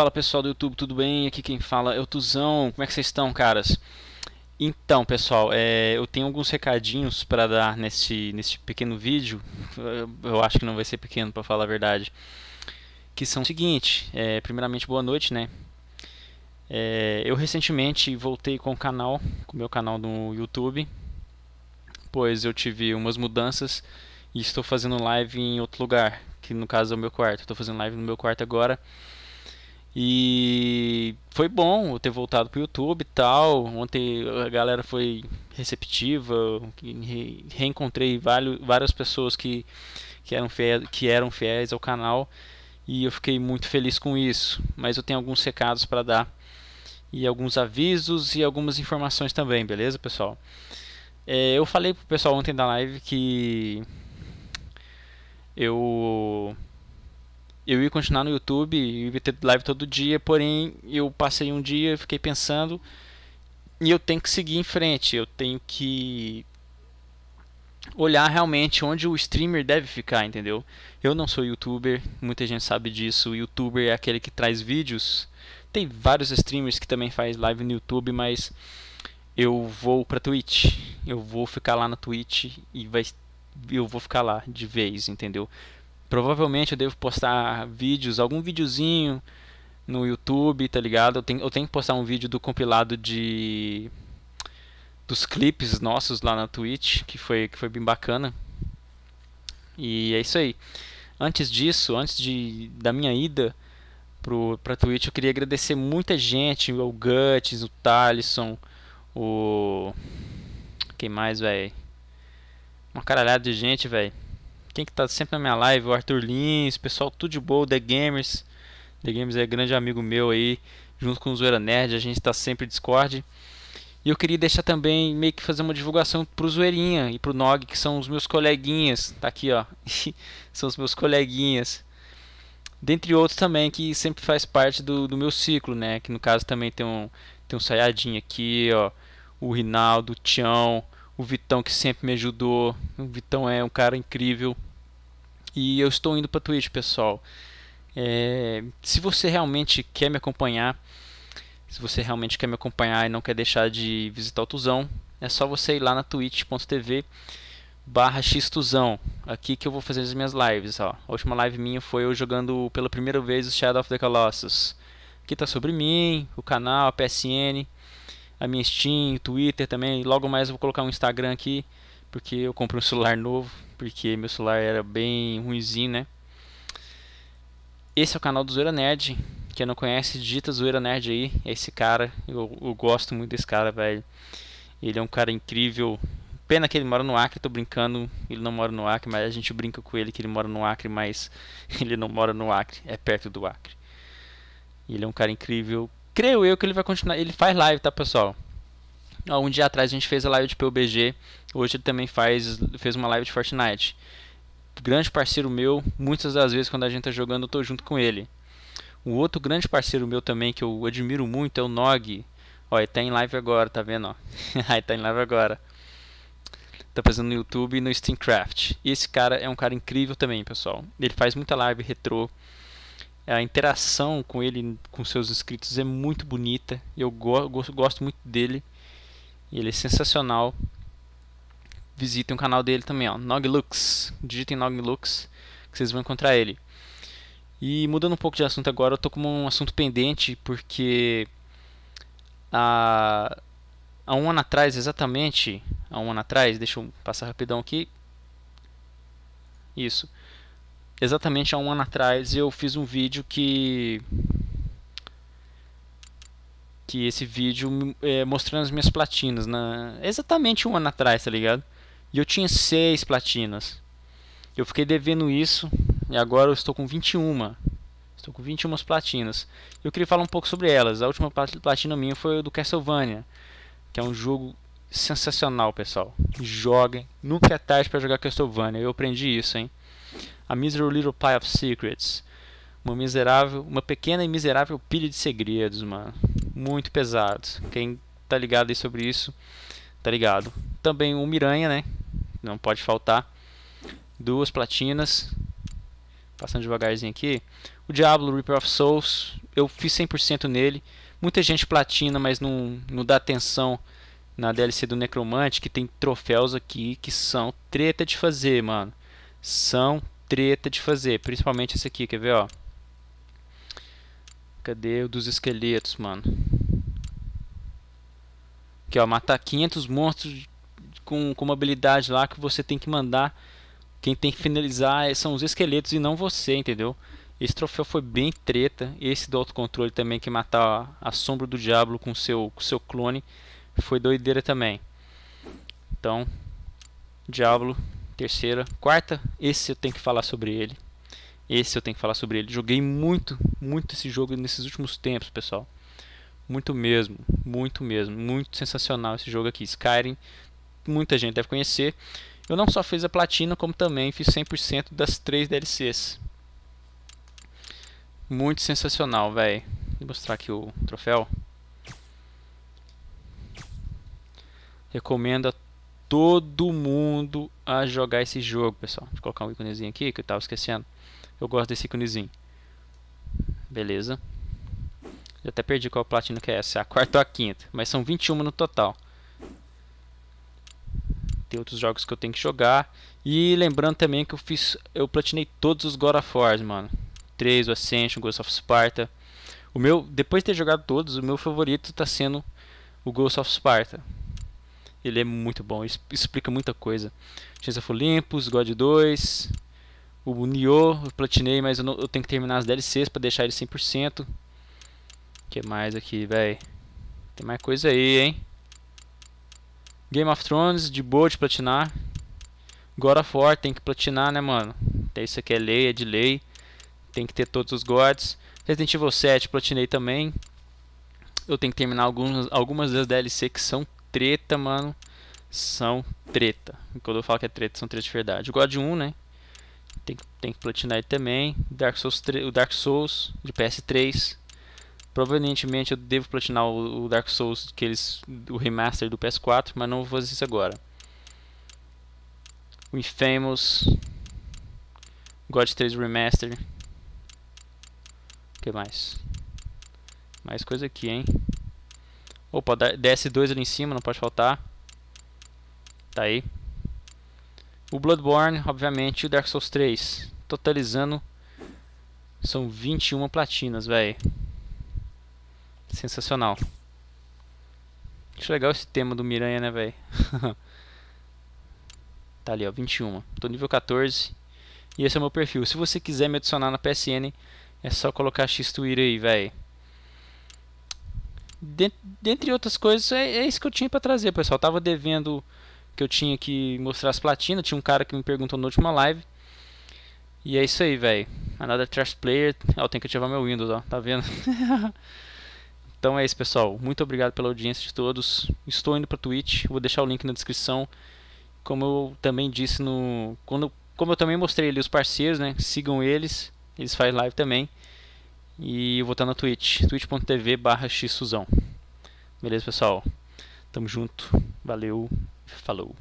Fala pessoal do YouTube, tudo bem? Aqui quem fala é o Tuzão. Como é que vocês estão, caras? Então, pessoal, é, eu tenho alguns recadinhos para dar nesse, nesse pequeno vídeo. Eu acho que não vai ser pequeno, para falar a verdade. Que são o seguinte: é, primeiramente, boa noite, né? É, eu recentemente voltei com o canal, com o meu canal no YouTube, pois eu tive umas mudanças e estou fazendo live em outro lugar, que no caso é o meu quarto. Estou fazendo live no meu quarto agora. E foi bom eu ter voltado pro YouTube e tal. Ontem a galera foi receptiva, reencontrei vários, várias pessoas que, que, eram fiéis, que eram fiéis ao canal e eu fiquei muito feliz com isso. Mas eu tenho alguns recados para dar e alguns avisos e algumas informações também, beleza, pessoal? É, eu falei pro pessoal ontem da live que eu eu ia continuar no YouTube, eu ia ter live todo dia, porém eu passei um dia, fiquei pensando e eu tenho que seguir em frente, eu tenho que olhar realmente onde o streamer deve ficar, entendeu? Eu não sou youtuber, muita gente sabe disso, o youtuber é aquele que traz vídeos. Tem vários streamers que também faz live no YouTube, mas eu vou pra Twitch. Eu vou ficar lá na Twitch e vai eu vou ficar lá de vez, entendeu? Provavelmente eu devo postar vídeos, algum videozinho no YouTube, tá ligado? Eu tenho, eu tenho que postar um vídeo do compilado de dos clipes nossos lá na Twitch, que foi que foi bem bacana. E é isso aí. Antes disso, antes de da minha ida pro pra Twitch, eu queria agradecer muita gente, o Guts, o Talisson, o quem mais, velho? Uma caralhada de gente, velho. Quem que tá sempre na minha live? O Arthur Lins, pessoal tudo de boa, The Gamers. The Gamers é grande amigo meu aí, junto com o Zoeira Nerd, a gente está sempre Discord. E eu queria deixar também, meio que fazer uma divulgação pro Zoeirinha e pro Nog, que são os meus coleguinhas. Tá aqui, ó. são os meus coleguinhas. Dentre outros também, que sempre faz parte do, do meu ciclo, né? Que no caso também tem um, tem um Sayajin aqui, ó. O Rinaldo, o Tião, o Vitão que sempre me ajudou. O Vitão é um cara incrível. E eu estou indo para Twitch, pessoal. É, se você realmente quer me acompanhar, se você realmente quer me acompanhar e não quer deixar de visitar o Tuzão, é só você ir lá na twitch.tv barra xtuzão, aqui que eu vou fazer as minhas lives. Ó. A última live minha foi eu jogando pela primeira vez o Shadow of the Colossus. Aqui tá sobre mim, o canal, a PSN, a minha Steam, Twitter também. Logo mais eu vou colocar um Instagram aqui, porque eu comprei um celular novo, porque meu celular era bem ruimzinho, né? Esse é o canal do Zoeira Nerd. Quem não conhece, digita Zoeira Nerd aí. É esse cara. Eu, eu gosto muito desse cara, velho. Ele é um cara incrível. Pena que ele mora no Acre, tô brincando. Ele não mora no Acre, mas a gente brinca com ele que ele mora no Acre, mas ele não mora no Acre, é perto do Acre. Ele é um cara incrível, creio eu que ele vai continuar. Ele faz live, tá, pessoal? Um dia atrás a gente fez a live de PUBG. Hoje ele também faz, fez uma live de Fortnite. Grande parceiro meu. Muitas das vezes quando a gente tá jogando, eu tô junto com ele. O outro grande parceiro meu também, que eu admiro muito, é o Nog. Ó, ele tá em live agora, tá vendo? Ó? tá em live agora. Tá fazendo no YouTube e no Steamcraft. E esse cara é um cara incrível também, pessoal. Ele faz muita live retrô a interação com ele, com seus inscritos é muito bonita. Eu go gosto, gosto muito dele. Ele é sensacional. Visitem o canal dele também, ó, Noglux. Digitem Noglux que vocês vão encontrar ele. E mudando um pouco de assunto agora, eu tô com um assunto pendente porque há, há um ano atrás, exatamente, há um ano atrás, deixa eu passar rapidão aqui. Isso exatamente há um ano atrás eu fiz um vídeo que que esse vídeo é, mostrando as minhas platinas na né? exatamente um ano atrás tá ligado e eu tinha seis platinas eu fiquei devendo isso e agora eu estou com 21 estou com 21 platinas eu queria falar um pouco sobre elas a última platina minha foi do Castlevania que é um jogo sensacional pessoal joguem nunca é tarde para jogar Castlevania eu aprendi isso hein a Miserable Little Pie of Secrets. Uma miserável, uma pequena e miserável pilha de segredos, mano. Muito pesado. Quem tá ligado aí sobre isso, tá ligado. Também o Miranha, né? Não pode faltar. Duas platinas. Passando devagarzinho aqui. O Diablo Reaper of Souls, eu fiz 100% nele. Muita gente platina, mas não, não dá atenção na DLC do Necromante, que tem troféus aqui que são treta de fazer, mano. São treta de fazer, principalmente esse aqui, quer ver, ó. Cadê o dos esqueletos, mano? Aqui, ó, matar 500 monstros com, com uma habilidade lá que você tem que mandar. Quem tem que finalizar é, são os esqueletos e não você, entendeu? Esse troféu foi bem treta. Esse do autocontrole também, que matar a sombra do diabo com seu, com seu clone, foi doideira também. Então, diabo terceira, quarta, esse eu tenho que falar sobre ele. Esse eu tenho que falar sobre ele. Joguei muito, muito esse jogo nesses últimos tempos, pessoal. Muito mesmo, muito mesmo, muito sensacional esse jogo aqui. Skyrim, muita gente deve conhecer. Eu não só fiz a platina, como também fiz 100% das três DLCs. Muito sensacional, velho. Vou mostrar aqui o troféu. Recomendo a todo mundo a jogar esse jogo, pessoal. Vou colocar um íconezinho aqui que eu estava esquecendo. Eu gosto desse íconezinho. Beleza. Eu até perdi qual platina que é essa, é a quarta ou a quinta, mas são 21 no total. Tem outros jogos que eu tenho que jogar. E lembrando também que eu fiz, eu platinei todos os God of War, mano. 3, o Ascension, Ghost of Sparta. O meu, depois de ter jogado todos, o meu favorito está sendo o Ghost of Sparta. Ele é muito bom, explica muita coisa. Chains of Olympus, God 2, o Nioh, eu platinei, mas eu, não, eu, tenho que terminar as DLCs para deixar ele 100%. O que mais aqui, velho? Tem mais coisa aí, hein? Game of Thrones, de boa de platinar. God of War, tem que platinar, né, mano? Então, isso aqui é lei, é de lei. Tem que ter todos os gods. Resident Evil 7, platinei também. Eu tenho que terminar algumas algumas das DLC que são treta, mano, são treta. E quando eu falo que é treta, são treta de verdade. O God 1, né? Tem, tem que platinar ele também. Dark Souls 3, o Dark Souls de PS3. Provavelmente eu devo platinar o, o Dark Souls, que eles, o remaster do PS4, mas não vou fazer isso agora. O Infamous. God 3 Remaster. O que mais? Mais coisa aqui, hein? Opa, DS2 ali em cima, não pode faltar. Tá aí. O Bloodborne, obviamente, e o Dark Souls 3. Totalizando, são 21 platinas, velho. Sensacional. Acho legal esse tema do Miranha, né, velho? tá ali, ó, 21. Tô nível 14. E esse é o meu perfil. Se você quiser me adicionar na PSN, é só colocar X Twitter aí, velho dentre outras coisas, é, é, isso que eu tinha para trazer, pessoal. Eu tava devendo que eu tinha que mostrar as platinas. Tinha um cara que me perguntou na última live. E é isso aí, velho. Another Trash Player. Eu tenho que ativar meu Windows, ó. Tá vendo? então é isso, pessoal. Muito obrigado pela audiência de todos. Estou indo pra Twitch. Vou deixar o link na descrição. Como eu também disse no... Quando, como eu também mostrei ali os parceiros, né? Sigam eles. Eles fazem live também. E eu vou estar na Twitch, twitch.tv barra xsuzão. Beleza, pessoal? Tamo junto. Valeu. Falou.